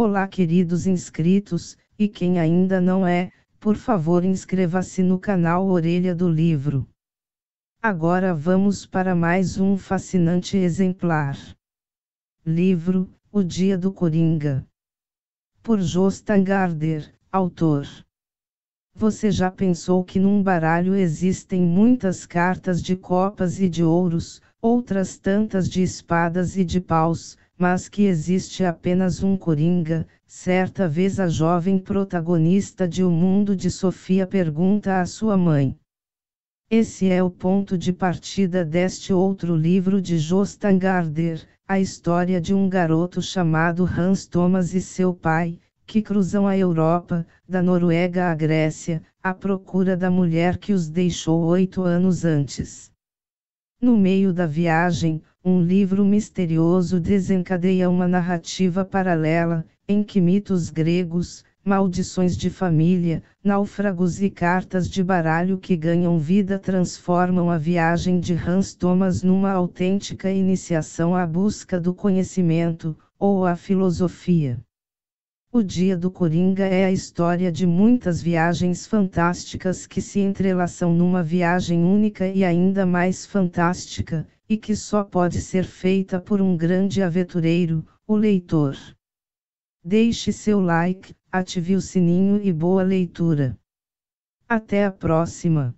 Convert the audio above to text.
Olá, queridos inscritos, e quem ainda não é, por favor, inscreva-se no canal Orelha do Livro. Agora vamos para mais um fascinante exemplar. Livro: O Dia do Coringa. Por Jostan Garder, autor. Você já pensou que num baralho existem muitas cartas de copas e de ouros, outras tantas de espadas e de paus, mas que existe apenas um coringa. Certa vez a jovem protagonista de O Mundo de Sofia pergunta à sua mãe. Esse é o ponto de partida deste outro livro de Jostan Garder, a história de um garoto chamado Hans Thomas e seu pai, que cruzam a Europa, da Noruega à Grécia, à procura da mulher que os deixou oito anos antes. No meio da viagem, um livro misterioso desencadeia uma narrativa paralela, em que mitos gregos, maldições de família, náufragos e cartas de baralho que ganham vida transformam a viagem de Hans Thomas numa autêntica iniciação à busca do conhecimento, ou à filosofia. O Dia do Coringa é a história de muitas viagens fantásticas que se entrelaçam numa viagem única e ainda mais fantástica, e que só pode ser feita por um grande aventureiro, o leitor. Deixe seu like, ative o sininho e boa leitura. Até a próxima!